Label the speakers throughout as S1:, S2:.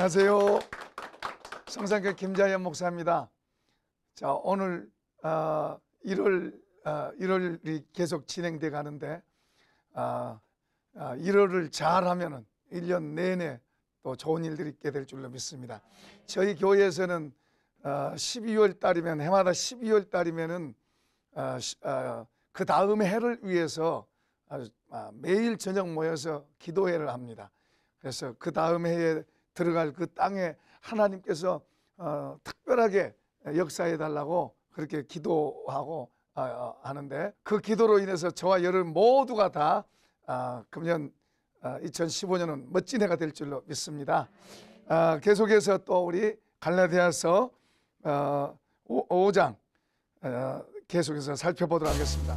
S1: 안녕하세요. 성산교 김자연 목사입니다. 자, 오늘 어, 1월 어, 1월이 계속 진행돼 가는데 어, 아, 어, 아, 1월을 잘하면은 1년 내내 또 좋은 일들이 있게 될 줄로 믿습니다. 저희 교회에서는 어, 12월 달이면 해마다 12월 달이면은 어, 어, 그 다음 해를 위해서 아, 매일 저녁 모여서 기도회를 합니다. 그래서 그 다음 해에 들어갈 그 땅에 하나님께서 어, 특별하게 역사해 달라고 그렇게 기도하고 어, 어 하는데 그 기도로 인해서 저와 여러분 모두가 다 어, 금년 어, 아, 2015년은 멋진 해가 될 줄로 믿습니다. 어, 계속해서 또 우리 갈라디아서 어, 5장 어, 계속해서 살펴보도록 하겠습니다.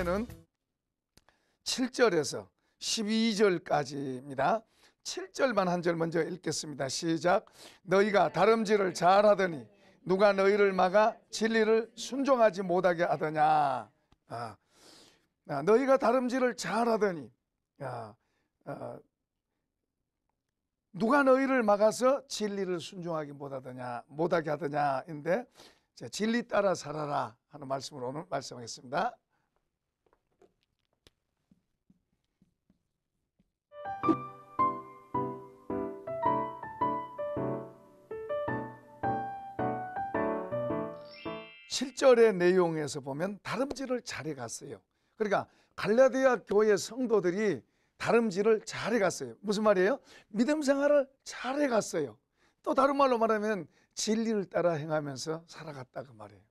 S1: 이번에는 7절에서 12절까지입니다. 7절만 한 절 먼저 읽겠습니다. 시작. 너희가 다름질을 잘 하더니 누가 너희를 막아 진리를 순종하지 못하게 하더냐. 아, 아 너희가 다름질을 잘 하더니 아, 아, 누가 너희를 막아서 진리를 순종하기 못하더냐 못하게 하더냐인데 진리 따라 살아라 하는 말씀으로 오늘 말씀하겠습니다. 7절의 내용에서 보면 다름질을 잘해갔어요. 그러니까 갈라디아 교회 성도들이 다름질을 잘해갔어요. 무슨 말이에요? 믿음 생활을 잘해갔어요. 또 다른 말로 말하면 진리를 따라 행하면서 살아갔다 그 말이에요.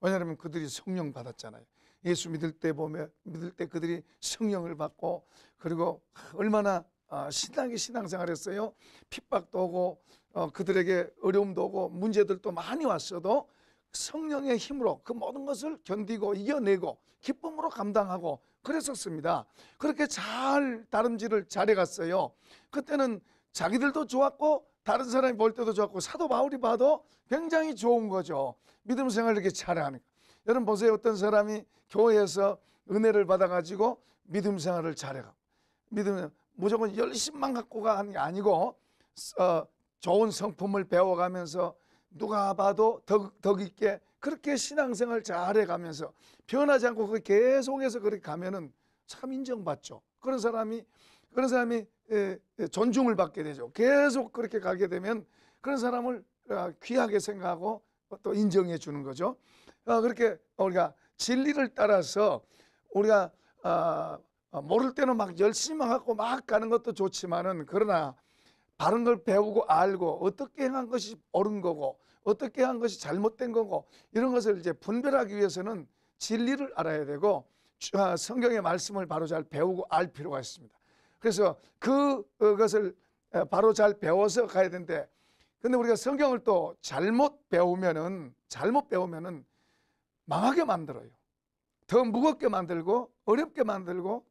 S1: 왜냐하면 그들이 성령 받았잖아요. 예수 믿을 때 보면 믿을 때 그들이 성령을 받고 그리고 얼마나 아, 신나게 신앙생활했어요. 핍박도 오고 어, 그들에게 어려움도 오고 문제들도 많이 왔어도 성령의 힘으로 그 모든 것을 견디고 이겨내고 기쁨으로 감당하고 그랬었습니다. 그렇게 잘 다름질을 잘해갔어요. 그때는 자기들도 좋았고 다른 사람이 볼 때도 좋았고 사도 바울이 봐도 굉장히 좋은 거죠. 믿음 생활 이렇게 잘하니까. 여러분 보세요. 어떤 사람이 교회에서 은혜를 받아가지고 믿음 생활을 잘해가고 믿음 무조건 열심만 갖고 가는 게 아니고 어, 좋은 성품을 배워가면서 누가 봐도 덕, 덕 있게 그렇게 신앙생활 잘해 가면서 변하지 않고 그 계속해서 그렇게 가면은 참 인정받죠. 그런 사람이 그런 사람이 존중을 받게 되죠. 계속 그렇게 가게 되면 그런 사람을 아, 귀하게 생각하고 또 인정해 주는 거죠. 아, 그렇게 우리가 진리를 따라서 우리가 아, 모를 때는 막 열심히 하고 막 가는 것도 좋지만은 그러나 바른 걸 배우고 알고 어떻게 행한 것이 옳은 거고 어떻게 한 것이 잘못된 거고 이런 것을 이제 분별하기 위해서는 진리를 알아야 되고 아, 성경의 말씀을 바로 잘 배우고 알 필요가 있습니다. 그래서 그것을 어, 어, 바로 잘 배워서 가야 되는데 근데 우리가 성경을 또 잘못 배우면은 잘못 배우면은 망하게 만들어요. 더 무겁게 만들고 어렵게 만들고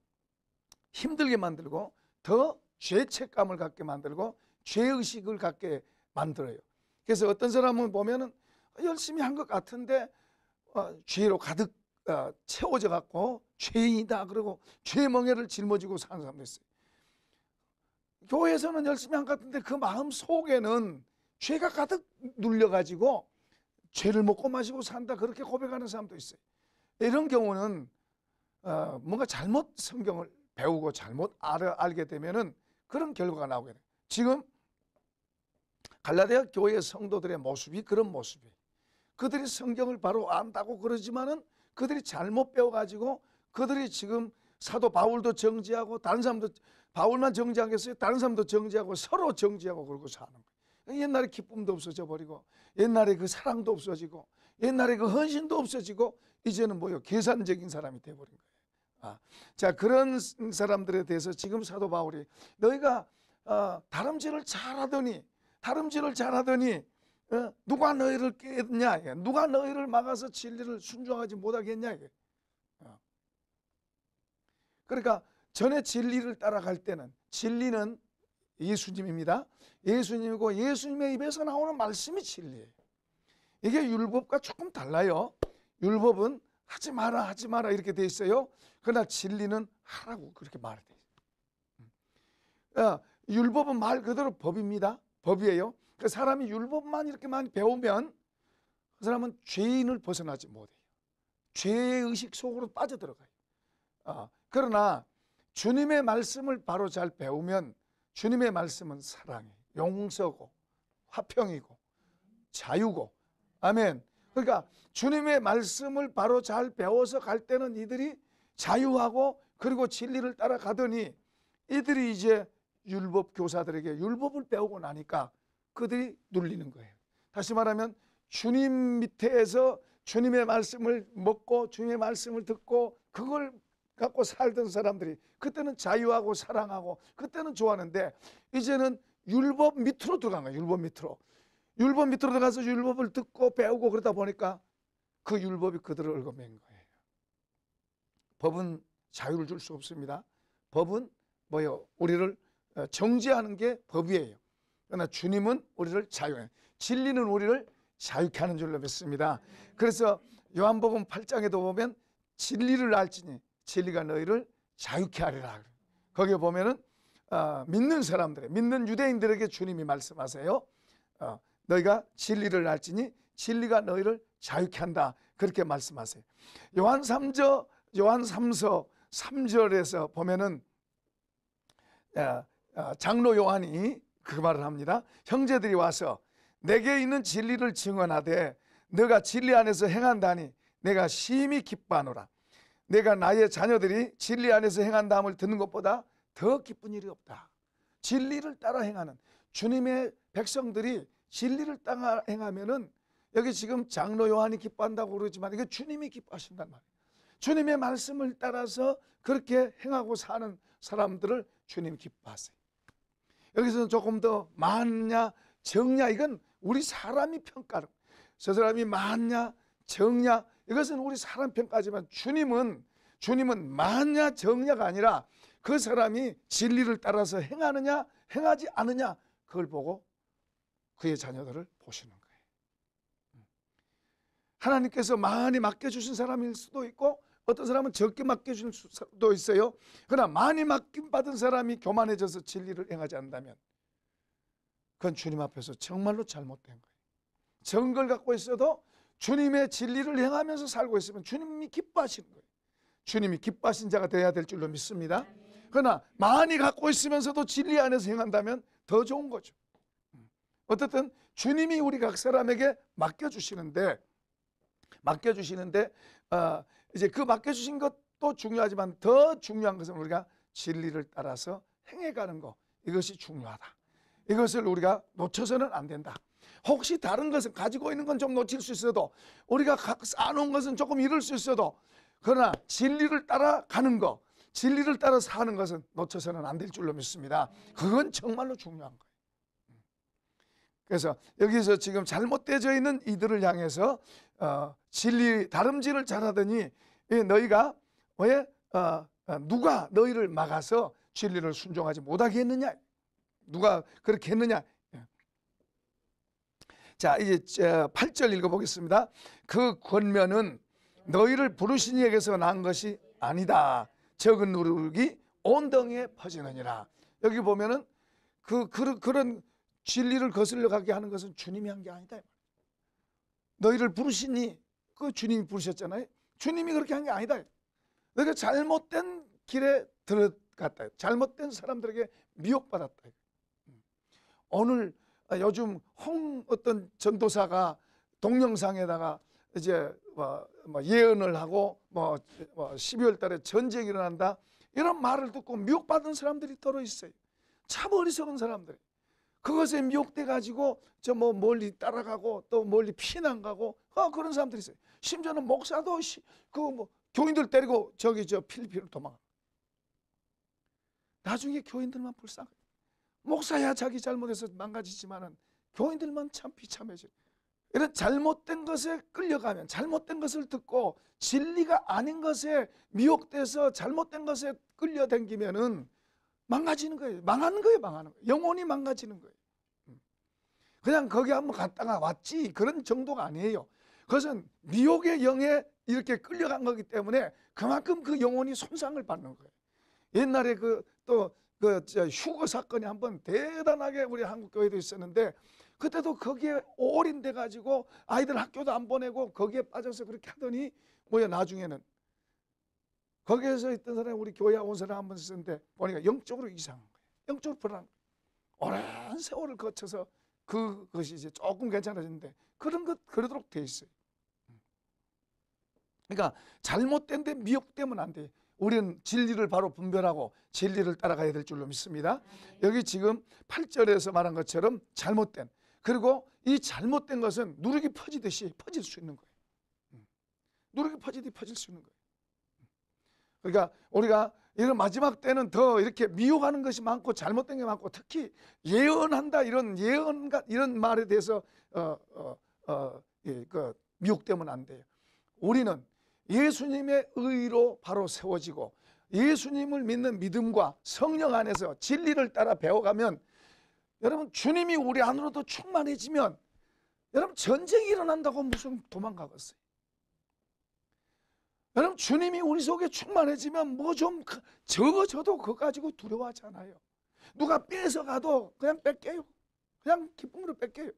S1: 힘들게 만들고 더 죄책감을 갖게 만들고 죄의식을 갖게 만들어요. 그래서 어떤 사람은 보면은 열심히 한 것 같은데 어, 죄로 가득 어, 채워져 갖고 죄인이다 그러고 죄멍에를 짊어지고 사는 사람도 있어요. 교회에서는 열심히 한 것 같은데 그 마음 속에는 죄가 가득 눌려가지고 죄를 먹고 마시고 산다 그렇게 고백하는 사람도 있어요. 이런 경우는 어, 뭔가 잘못 성경을 배우고 잘못 알, 아 알게 되면은 그런 결과가 나오게 돼요. 지금 갈라디아 교회 성도들의 모습이 그런 모습이에요. 그들이 성경을 바로 안다고 그러지만은 그들이 잘못 배워가지고 그들이 지금 사도 바울도 정지하고 다른 사람도 바울만 정지하겠어요? 다른 사람도 정지하고 서로 정지하고 그러고 사는 거예요. 옛날에 기쁨도 없어져 버리고 옛날에 그 사랑도 없어지고 옛날에 그 헌신도 없어지고 이제는 뭐요? 계산적인 사람이 돼버린 거예요. 아, 자 그런 음, 사람들에 대해서 지금 사도 바울이 너희가 어, 다름질을 잘하더니 다름질을 잘하더니 어, 누가 너희를 깨냐 누가 너희를 막아서 진리를 순종하지 못하겠냐 어. 그러니까 전에 진리를 따라갈 때는 진리는 예수님입니다 예수님이고 예수님의 입에서 나오는 말씀이 진리예요 이게 율법과 조금 달라요 율법은 하지 마라 하지 마라 이렇게 돼 있어요. 그러나 진리는 하라고 그렇게 말돼 있어요. 음. 아, 율법은 말 그대로 법입니다. 법이에요. 그 사람이 율법만 이렇게 많이 배우면 그 사람은 죄인을 벗어나지 못해요. 죄의 의식 속으로 빠져들어가요. 아, 그러나 주님의 말씀을 바로 잘 배우면 주님의 말씀은 사랑이에요. 용서고 화평이고 자유고 아멘. 그러니까 주님의 말씀을 바로 잘 배워서 갈 때는 이들이 자유하고 그리고 진리를 따라가더니 이들이 이제 율법 교사들에게 율법을 배우고 나니까 그들이 눌리는 거예요. 다시 말하면 주님 밑에서 주님의 말씀을 먹고 주님의 말씀을 듣고 그걸 갖고 살던 사람들이 그때는 자유하고 사랑하고 그때는 좋아는데 이제는 율법 밑으로 들어간 거예요. 율법 밑으로. 율법 밑으로 들어가서 율법을 듣고 배우고 그러다 보니까 그 율법이 그들을 얽어맨 거예요. 법은 자유를 줄 수 없습니다. 법은 뭐요? 우리를 어, 정죄하는 게 법이에요. 그러나 주님은 우리를 자유해. 진리는 우리를 자유케 하는 줄로 믿습니다. 그래서 요한복음 8장에도 보면 진리를 알지니 진리가 너희를 자유케 하리라. 거기에 보면은 어, 믿는 사람들에 믿는 유대인들에게 주님이 말씀하세요. 어, 너희가 진리를 알지니 진리가 너희를 자유케 한다. 그렇게 말씀하세요. 요한 3저 요한 3서 3절에서 보면은 아, 아, 장로 요한이 그 말을 합니다. 형제들이 와서 내게 있는 진리를 증언하되 내가 진리 안에서 행한다니 내가 심히 기뻐하노라. 내가 나의 자녀들이 진리 안에서 행한다함을 듣는 것보다 더 기쁜 일이 없다. 진리를 따라 행하는 주님의 백성들이 진리를 땅 행하면은 여기 지금 장로 요한이 기뻐한다고 그러지만 이게 주님이 기뻐하신단 말이에요. 주님의 말씀을 따라서 그렇게 행하고 사는 사람들을 주님 기뻐하세요. 여기서는 조금 더 많냐 적냐 이건 우리 사람이 평가를 저 사람이 많냐 적냐 이것은 우리 사람 평가지만 주님은 주님은 많냐 적냐가 아니라 그 사람이 진리를 따라서 행하느냐 행하지 않느냐 그걸 보고 그의 자녀들을 보시는 거예요. 음. 하나님께서 많이 맡겨주신 사람일 수도 있고 어떤 사람은 적게 맡겨주신 수도 있어요. 그러나 많이 맡김 받은 사람이 교만해져서 진리를 행하지 않는다면 그건 주님 앞에서 정말로 잘못된 거예요. 정글 갖고 있어도 주님의 진리를 행하면서 살고 있으면 주님이 기뻐하시는 거예요. 주님이 기뻐하신 자가 되어야 될 줄로 믿습니다. 그러나 많이 갖고 있으면서도 진리 안에서 행한다면 더 좋은 거죠. 어쨌든 주님이 우리 각 사람에게 맡겨주시는데 맡겨주시는데 어, 이제 그 맡겨주신 것도 중요하지만 더 중요한 것은 우리가 진리를 따라서 행해가는 것 이것이 중요하다. 이것을 우리가 놓쳐서는 안 된다. 혹시 다른 것을 가지고 있는 건 좀 놓칠 수 있어도 우리가 쌓아놓은 것은 조금 잃을 수 있어도 그러나 진리를 따라가는 것 진리를 따라 사는 것은 놓쳐서는 안 될 줄로 믿습니다. 그건 정말로 중요한 거예요. 그래서 여기서 지금 잘못되어 있는 이들을 향해서 어, 진리 다름질을 잘하더니 너희가 왜 어, 어, 누가 너희를 막아서 진리를 순종하지 못하게 했느냐? 누가 그렇게 했느냐? 예. 자, 이제 8절 읽어보겠습니다. 그 권면은 너희를 부르신 이에게서 난 것이 아니다. 적은 누룩이 온덩에 이 퍼지느니라. 여기 보면은 그, 그 그런 진리를 거슬러 가게 하는 것은 주님이 한 게 아니다. 너희를 부르시니 그 주님이 부르셨잖아요. 주님이 그렇게 한 게 아니다. 너희가 잘못된 길에 들어갔다. 잘못된 사람들에게 미혹받았다. 오늘 아, 요즘 홍 어떤 전도사가 동영상에다가 이제 뭐, 뭐 예언을 하고 뭐 12월 뭐 달에 전쟁이 일어난다. 이런 말을 듣고 미혹받은 사람들이 떨어 있어요. 참 어리석은 사람들. 그것에 미혹돼 가지고 저 뭐 멀리 따라가고 또 멀리 피난 가고 어, 그런 사람들이 있어요. 심지어는 목사도 그 뭐 교인들 때리고 저기 저 필리핀으로 도망 나중에 교인들만 불쌍해. 목사야 자기 잘못해서 망가지지만은 교인들만 참 비참해져. 이런 잘못된 것에 끌려가면 잘못된 것을 듣고 진리가 아닌 것에 미혹돼서 잘못된 것에 끌려댕기면은 망가지는 거예요. 망하는 거예요, 망하는 거예요. 영혼이 망가지는 거예요. 음. 그냥 거기 한번 갔다가 왔지 그런 정도가 아니에요. 그것은 미혹의 영에 이렇게 끌려간 거기 때문에 그만큼 그 영혼이 손상을 받는 거예요. 옛날에 그 또그 그 휴거 사건이 한번 대단하게 우리 한국 교회도 있었는데 그때도 거기에 올인돼 가지고 아이들 학교도 안 보내고 거기에 빠져서 그렇게 하더니 뭐야 나중에는 거기에서 있던 사람이 우리 교회 온 사람 한번쓰는데 보니까 영적으로 이상한 거예요. 영적으로 불안. 오랜 세월을 거쳐서 그것이 이제 조금 괜찮아졌는데 그런 것 그러도록 돼 있어요. 그러니까 잘못된데 미혹되면 안 돼. 우리는 진리를 바로 분별하고 진리를 따라가야 될 줄로 믿습니다. 아, 네. 여기 지금 8절에서 말한 것처럼 잘못된 그리고 이 잘못된 것은 누룩이 퍼지듯이 퍼질 수 있는 거예요. 누룩이 퍼지듯이 퍼질 수 있는 거예요. 그러니까 우리가 이런 마지막 때는 더 이렇게 미혹하는 것이 많고 잘못된 게 많고 특히 예언한다 이런 예언 이런 말에 대해서 어, 어, 어, 예, 그 미혹되면 안 돼요. 우리는 예수님의 의로 바로 세워지고 예수님을 믿는 믿음과 성령 안에서 진리를 따라 배워가면 여러분 주님이 우리 안으로도 충만해지면 여러분 전쟁이 일어난다고 무슨 도망가겠어요. 여러분 주님이 우리 속에 충만해지면 뭐좀 그, 적어져도 그거 가지고 두려워하잖아요 누가 뺏어가도 그냥 뺄게요. 그냥 기쁨으로 뺄게요.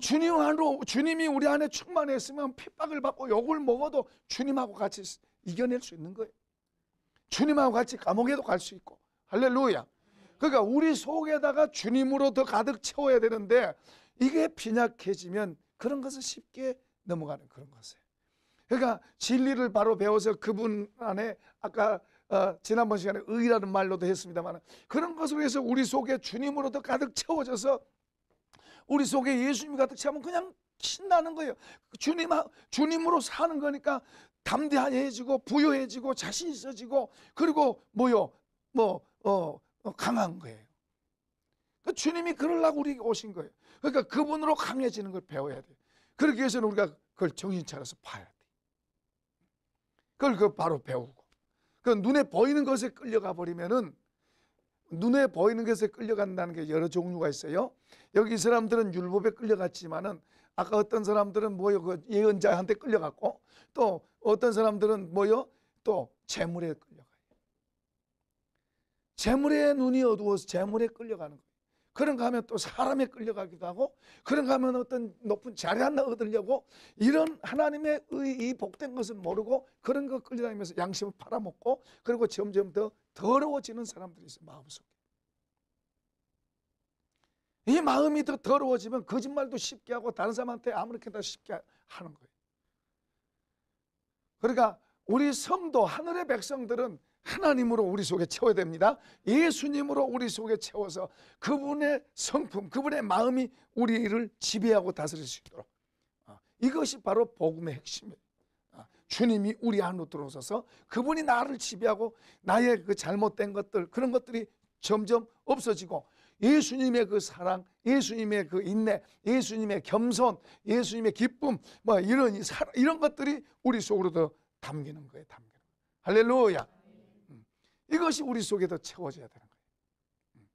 S1: 주님 안으로 주님이 우리 안에 충만했으면 핍박을 받고 욕을 먹어도 주님하고 같이 이겨낼 수 있는 거예요. 주님하고 같이 감옥에도 갈 수 있고 할렐루야. 그러니까 우리 속에다가 주님으로 더 가득 채워야 되는데 이게 빈약해지면 그런 것을 쉽게 넘어가는 그런 것이에요. 그러니까 진리를 바로 배워서 그분 안에 아까 어, 지난번 시간에 의라는 말로도 했습니다만 그런 것으로 해서 우리 속에 주님으로도 가득 채워져서 우리 속에 예수님이 가득 채우면 그냥 신나는 거예요. 주님 주님으로 사는 거니까 담대해지고 부여해지고 자신 있어지고 그리고 뭐요 뭐 어, 어 강한 거예요. 그러니까 주님이 그러려고 우리 오신 거예요. 그러니까 그분으로 강해지는 걸 배워야 돼요. 그렇게해서는 우리가 그걸 정신 차려서 봐요 그걸 그 바로 배우고 그 눈에 보이는 것에 끌려가 버리면은 눈에 보이는 것에 끌려간다는 게 여러 종류가 있어요. 여기 사람들은 율법에 끌려갔지만은 아까 어떤 사람들은 뭐요 그 예언자한테 끌려갔고 또 어떤 사람들은 뭐요 또 재물에 끌려가요. 재물에 눈이 어두워서 재물에 끌려가는 거예요. 그런가 하면 또 사람에 끌려가기도 하고 그런가 하면 어떤 높은 자리 하나 얻으려고 이런 하나님의 의이 복된 것을 모르고 그런 거 끌려다니면서 양심을 팔아먹고 그리고 점점 더 더러워지는 사람들이 있어요 마음속에 이 마음이 더 더러워지면 거짓말도 쉽게 하고 다른 사람한테 아무렇게나 쉽게 하는 거예요 그러니까 우리 성도 하늘의 백성들은 하나님으로 우리 속에 채워야 됩니다. 예수님으로 우리 속에 채워서 그분의 성품, 그분의 마음이 우리를 지배하고 다스릴 수 있도록 아, 이것이 바로 복음의 핵심이에요. 아, 주님이 우리 안으로 들어오셔서 그분이 나를 지배하고 나의 그 잘못된 것들 그런 것들이 점점 없어지고 예수님의 그 사랑, 예수님의 그 인내, 예수님의 겸손, 예수님의 기쁨, 뭐 이런 이런 것들이 우리 속으로 도 담기는 거예요, 담기는. 할렐루야. 이것이 우리 속에 더 채워져야 되는 거예요.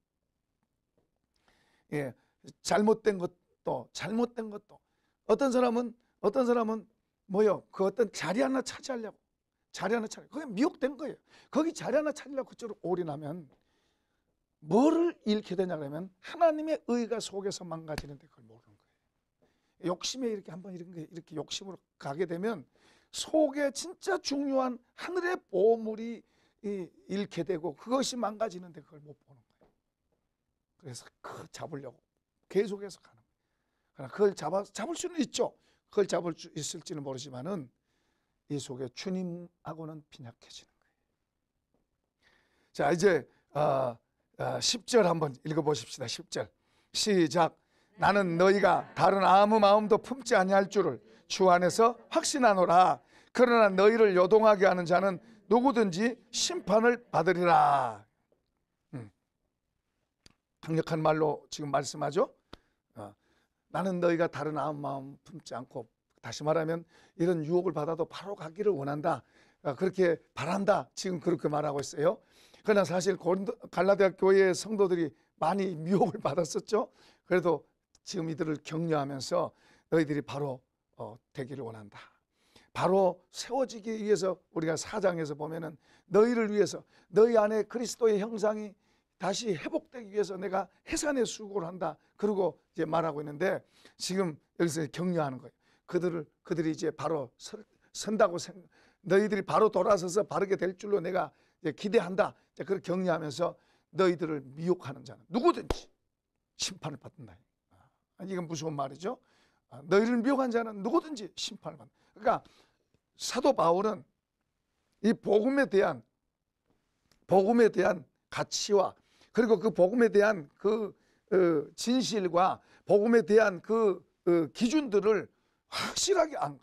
S1: 음. 예, 잘못된 것도 잘못된 것도 어떤 사람은 어떤 사람은 뭐요? 그 어떤 자리 하나 차지하려고 자리 하나 차지. 그게 미혹된 거예요. 거기 자리 하나 차지려고 그쪽으로 올인하면 뭐를 잃게 되냐 그러면 하나님의 의가 속에서 망가지는데 그걸 모르는 거예요. 욕심에 이렇게 한번 이렇게, 이렇게 욕심으로 가게 되면 속에 진짜 중요한 하늘의 보물이 잃게 되고 그것이 망가지는데 그걸 못 보는 거예요. 그래서 그 잡으려고 계속해서 가는 거예요. 그러나 그걸 잡아 잡을 수는 있죠. 그걸 잡을 수 있을지는 모르지만은 이 속에 주님하고는 빈약해지는 거예요. 자 이제 어, 어, 10절 한번 읽어보십시다. 10절 시작 나는 너희가 다른 아무 마음도 품지 아니할 줄을 주 안에서 확신하노라 그러나 너희를 요동하게 하는 자는 누구든지 심판을 받으리라. 음. 강력한 말로 지금 말씀하죠. 어, 나는 너희가 다른 아무 마음 품지 않고 다시 말하면 이런 유혹을 받아도 바로 가기를 원한다. 어, 그렇게 바란다. 지금 그렇게 말하고 있어요. 그러나 사실 갈라디아 교회의 성도들이 많이 미혹을 받았었죠. 그래도 지금 이들을 격려하면서 너희들이 바로 어, 되기를 원한다. 바로 세워지기 위해서 우리가 사장에서 보면은 너희를 위해서 너희 안에 그리스도의 형상이 다시 회복되기 위해서 내가 해산의 수고를 한다. 그리고 이제 말하고 있는데 지금 여기서 격려하는 거예요. 그들을 그들이 이제 바로 설, 선다고 생각, 너희들이 바로 돌아서서 바르게 될 줄로 내가 기대한다. 이제 그걸 격려하면서 너희들을 미혹하는 자는 누구든지 심판을 받는다. 아, 이건 무서운 말이죠. 아, 너희를 미혹한 자는 누구든지 심판을 받는. 그러니까 사도 바울은 이 복음에 대한 복음에 대한 가치와 그리고 그 복음에 대한 그 어, 진실과 복음에 대한 그 어, 기준들을 확실하게 안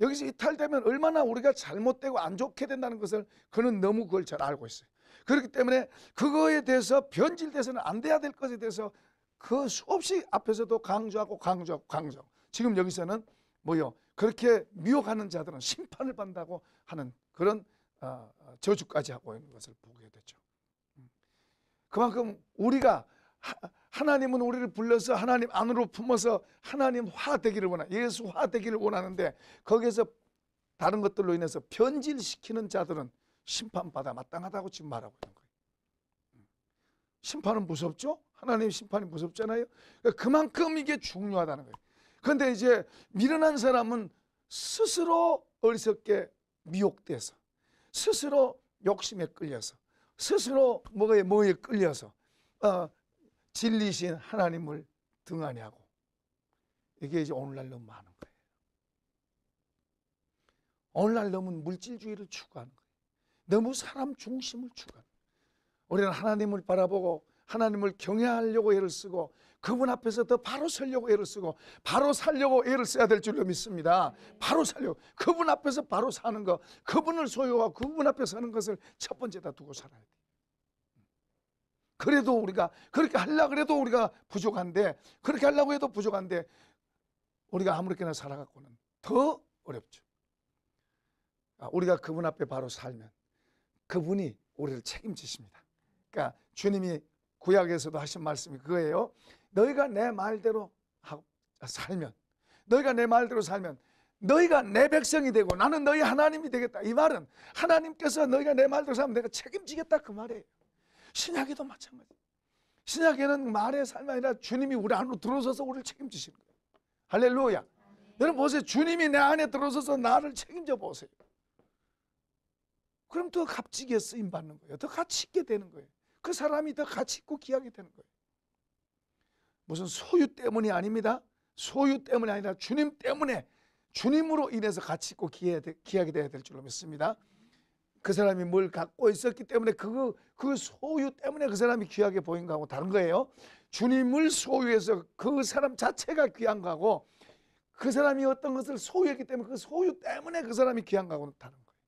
S1: 여기서 이탈되면 얼마나 우리가 잘못되고 안 좋게 된다는 것을 그는 너무 그걸 잘 알고 있어요. 그렇기 때문에 그거에 대해서 변질돼서는 안 돼야 될 것에 대해서 그 수없이 앞에서도 강조하고 강조하고 강조 지금 여기서는 뭐요? 그렇게 미혹하는 자들은 심판을 받는다고 하는 그런 어, 저주까지 하고 있는 것을 보게 되죠. 그만큼 우리가 하, 하나님은 우리를 불러서 하나님 안으로 품어서 하나님 화 되기를 원하 예수 화 되기를 원하는데 거기에서 다른 것들로 인해서 변질시키는 자들은 심판받아 마땅하다고 지금 말하고 있는 거예요. 심판은 무섭죠? 하나님 심판이 무섭잖아요. 그러니까 그만큼 이게 중요하다는 거예요. 그런데 이제 미련한 사람은 스스로 어리석게 미혹돼서 스스로 욕심에 끌려서 스스로 뭐에 뭐에 끌려서 어, 진리신 하나님을 등하냐고 이게 이제 오늘날 너무 많은 거예요. 오늘날 너무 물질주의를 추구하는 거예요. 너무 사람 중심을 추구하는 거예요. 우리는 하나님을 바라보고 하나님을 경외하려고 애를 쓰고 그분 앞에서 더 바로 살려고 애를 쓰고 바로 살려고 애를 써야 될 줄로 믿습니다. 바로 살려 고 그분 앞에서 바로 사는 것, 그분을 소유하고 그분 앞에 서는 것을 첫 번째다 두고 살아야 돼. 그래도 우리가 그렇게 하려 그래도 우리가 부족한데 그렇게 하려고 해도 부족한데 우리가 아무렇게나 살아갖고는 더 어렵죠. 아, 우리가 그분 앞에 바로 살면 그분이 우리를 책임지십니다. 그러니까 주님이 구약에서도 하신 말씀이 그거예요. 너희가 내 말대로 살면 너희가 내 말대로 살면 너희가 내 백성이 되고 나는 너희 하나님이 되겠다. 이 말은 하나님께서 너희가 내 말대로 살면 내가 책임지겠다 그 말이에요. 신약에도 마찬가지. 신약에는 말의 삶이 아니라 주님이 우리 안으로 들어서서 우리를 책임지시는 거예요. 할렐루야. 여러분 보세요. 주님이 내 안에 들어서서 나를 책임져 보세요. 그럼 더 값지게 쓰임 받는 거예요. 더 가치 있게 되는 거예요. 그 사람이 더 가치 있고 귀하게 되는 거예요. 무슨 소유 때문이 아닙니다. 소유 때문이 아니라 주님 때문에 주님으로 인해서 가치 있고 기하게 돼야 될 줄로 믿습니다. 그 사람이 뭘 갖고 있었기 때문에 그, 그 소유 때문에 그 사람이 귀하게 보인 거하고 다른 거예요. 주님을 소유해서 그 사람 자체가 귀한 거하고 그 사람이 어떤 것을 소유했기 때문에 그 소유 때문에 그 사람이 귀한 거하고는 다른 거예요.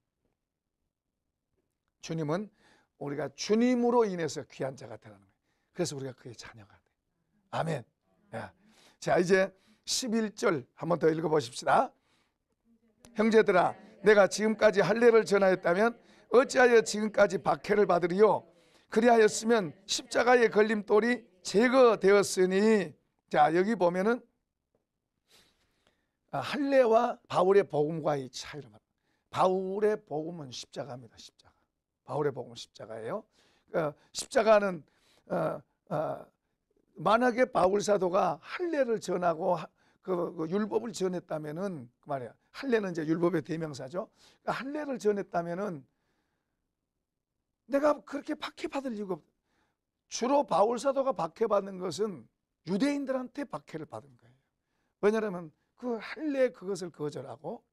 S1: 주님은 우리가 주님으로 인해서 귀한 자가 되라는 거예요. 그래서 우리가 그의 자녀가 아멘. 야. 자, 이제 11절 한번 더 읽어 보십시다. 형제들아, 내가 지금까지 할례를 전하였다면 어찌하여 지금까지 박해를 받으리요? 그리하였으면 십자가의 걸림돌이 제거되었으니 자, 여기 보면은 아, 할례와 바울의 복음과의 차이를 말. 바울의 복음은 십자가입니다. 십자가. 바울의 복음은 십자가예요. 그러니까 십자가는 어, 어, 만약에 바울 사도가 할례를 전하고 그, 그 율법을 전했다면은 그 말이야 할례는 이제 율법의 대명사죠. 그러니까 할례를 전했다면은 내가 그렇게 박해받을 이유가 없. 주로 바울 사도가 박해받는 것은 유대인들한테 박해를 받은 거예요. 왜냐하면 그 할례 그것을 거절하고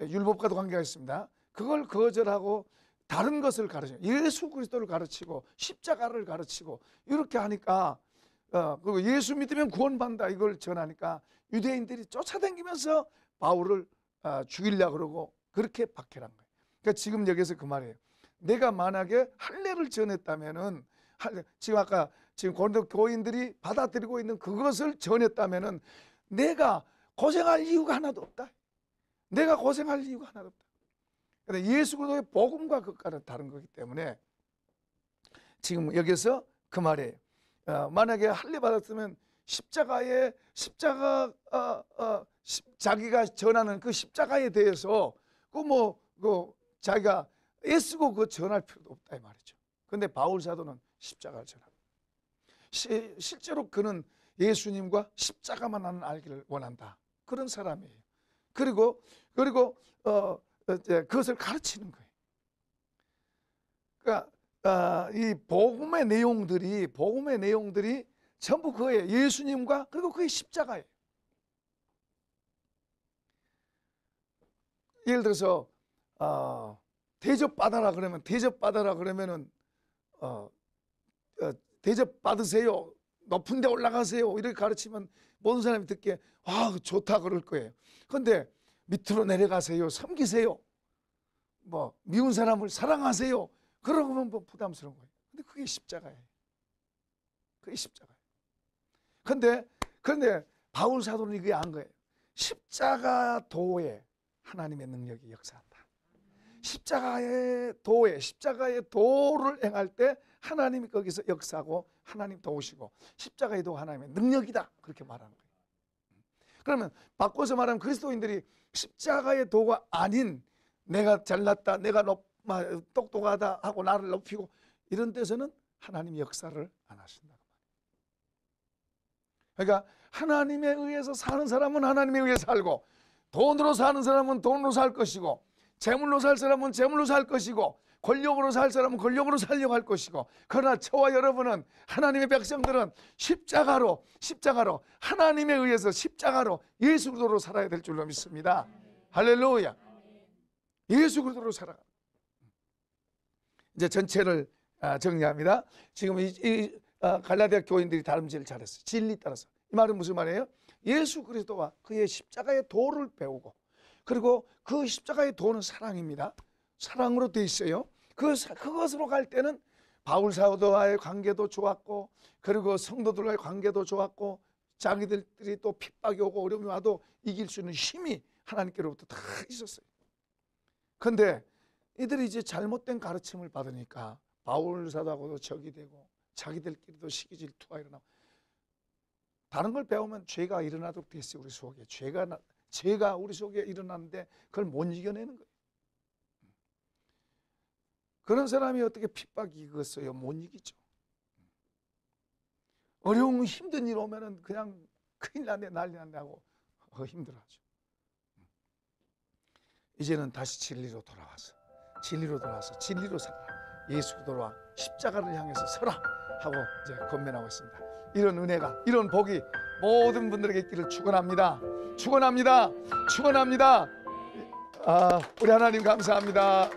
S1: 율법과도 관계가 있습니다. 그걸 거절하고 다른 것을 가르치고 예수 그리스도를 가르치고 십자가를 가르치고 이렇게 하니까 어, 그리고 예수 믿으면 구원받는다 이걸 전하니까 유대인들이 쫓아다니면서 바울을 어, 죽이려 고 그러고 그렇게 박해한 거예요. 그러니까 지금 여기서 그 말이에요. 내가 만약에 할례를 전했다면은 지금 아까 지금 고린도 교인들이 받아들이고 있는 그것을 전했다면은 내가 고생할 이유가 하나도 없다. 내가 고생할 이유가 하나도 없다. 그런데 그러니까 예수 그리스도의 복음과 그과는 다른 거기 때문에 지금 여기서 그 말이에요. 어, 만약에 할례 받았으면 십자가에 십자가 어, 어, 자기가 전하는 그 십자가에 대해서 그뭐 그 자기가 애쓰고 그 전할 필요도 없다 이 말이죠. 근데 바울 사도는 십자가를 전합니다. 실제로 그는 예수님과 십자가만 하는 알기를 원한다. 그런 사람이에요. 그리고 그리고 어, 그것을 가르치는 거예요. 그러니까 아, 이 복음의 내용들이 복음의 내용들이 전부 그의 예수님과 그리고 그의 십자가예요. 예를 들어서 어, 아, 대접 받아라 그러면 대접 받아라 그러면은 어, 어, 대접 받으세요. 높은 데 올라가세요. 이렇게 가르치면 모든 사람이 듣게아 좋다 그럴 거예요. 그런데 밑으로 내려가세요. 섬기세요. 뭐 미운 사람을 사랑하세요. 그러고 보면 뭐 부담스러운 거예요. 근데 그게 십자가예요. 그게 십자가예요. 근데, 그런데 바울 사도는 이게 안 거예요. 십자가 도에 하나님의 능력이 역사한다. 십자가의 도에, 십자가의 도를 행할 때 하나님이 거기서 역사하고 하나님 도우시고 십자가의 도 하나님의 능력이다. 그렇게 말하는 거예요. 그러면 바꿔서 말하면 그리스도인들이 십자가의 도가 아닌 내가 잘났다, 내가 높, 막 똑똑하다 하고 나를 높이고 이런 데서는 하나님 역사를 안 하신다. 그러니까 하나님에 의해서 사는 사람은 하나님에 의해 살고 돈으로 사는 사람은 돈으로 살 것이고 재물로 살 사람은 재물로 살 것이고 권력으로 살 사람은 권력으로 살려고 할 것이고 그러나 저와 여러분은 하나님의 백성들은 십자가로 십자가로 하나님에 의해서 십자가로 예수 그리스도로 살아야 될 줄로 믿습니다. 할렐루야. 예수 그리스도로 살아가. 이제 전체를 아, 정리합니다. 지금 이, 이 아, 갈라디아 교인들이 다름질 잘했어요. 진리 따라서. 이 말은 무슨 말이에요? 예수 그리스도와 그의 십자가의 도를 배우고 그리고 그 십자가의 도는 사랑입니다. 사랑으로 돼 있어요. 그 그것으로 갈 때는 바울 사도와의 관계도 좋았고 그리고 성도들과의 관계도 좋았고 자기들이 또 핍박이 오고 어려움이 와도 이길 수 있는 힘이 하나님께로부터 다 있었어요. 근데 이들이 이제 잘못된 가르침을 받으니까 바울사도하고도 적이 되고 자기들끼리도 시기 질투가 일어나고 다른 걸 배우면 죄가 일어나도록 됐어요 우리 속에 죄가 나, 죄가 우리 속에 일어났는데 그걸 못 이겨내는 거예요 그런 사람이 어떻게 핍박 이겼어요 못 이기죠 어려운 힘든 일 오면은 그냥 큰일 났네 난리 났네 하고 어, 힘들어하죠 이제는 다시 진리로 돌아와서 진리로 돌아와서 진리로 살아 예수로 돌아와 십자가를 향해서 서라 하고 이제 건면하고 있습니다. 이런 은혜가 이런 복이 모든 분들에게 있기를 축원합니다. 축원합니다. 축원합니다. 아, 우리 하나님 감사합니다.